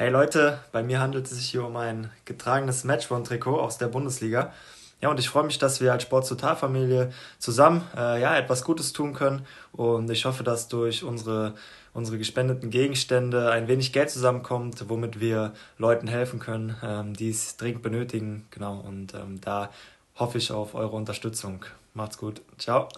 Hey Leute, bei mir handelt es sich hier um ein getragenes Match Matchbond-Trikot aus der Bundesliga. Ja, und ich freue mich, dass wir als Sport-Total-Familie zusammen äh, ja, etwas Gutes tun können. Und ich hoffe, dass durch unsere, unsere gespendeten Gegenstände ein wenig Geld zusammenkommt, womit wir Leuten helfen können, ähm, die es dringend benötigen. Genau, und ähm, da hoffe ich auf eure Unterstützung. Macht's gut. Ciao.